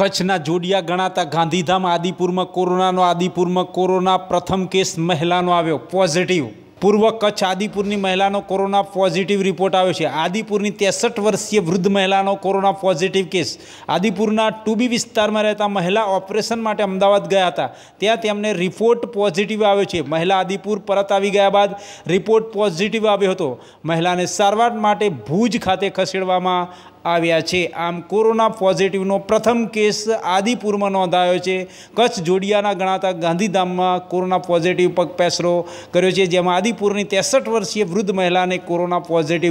કચ્છના જોડિયા ગણાતા ગાંધીધામ આદિપુરમાં કોરોનાનો આદિપુરમાં કોરોના પ્રથમ કેસ મહિલાનો આવ્યો પોઝિટિવ પૂર્વ કચ્છ આદિપુરની મહિલાનો કોરોના પોઝિટિવ રિપોર્ટ આવ્યો છે આદિપુરની ત્રેસઠ વર્ષીય વૃદ્ધ મહિલાનો કોરોના પોઝિટિવ કેસ આદિપુરના ટુબી વિસ્તારમાં રહેતા મહિલા ઓપરેશન માટે અમદાવાદ ગયા હતા ત્યાં તેમને રિપોર્ટ પોઝિટિવ આવ્યો છે મહિલા આદિપુર પરત આવી ગયા બાદ રિપોર્ટ પોઝિટિવ આવ્યો હતો મહિલાને સારવાર માટે ભુજ ખાતે ખસેડવામાં આવ્યા છે આમ કોરોના પોઝિટિવનો પ્રથમ કેસ આદિપુરમાં નોંધાયો છે કચ્છ જોડિયાના ગણાતા ગાંધીધામમાં કોરોના પોઝિટિવ પગપેસરો કર્યો છે જેમાં આદિ આદિપુરની ત્રેસઠ વર્ષીય વૃદ્ધ મહિલાને કોરોના પોઝિટિવ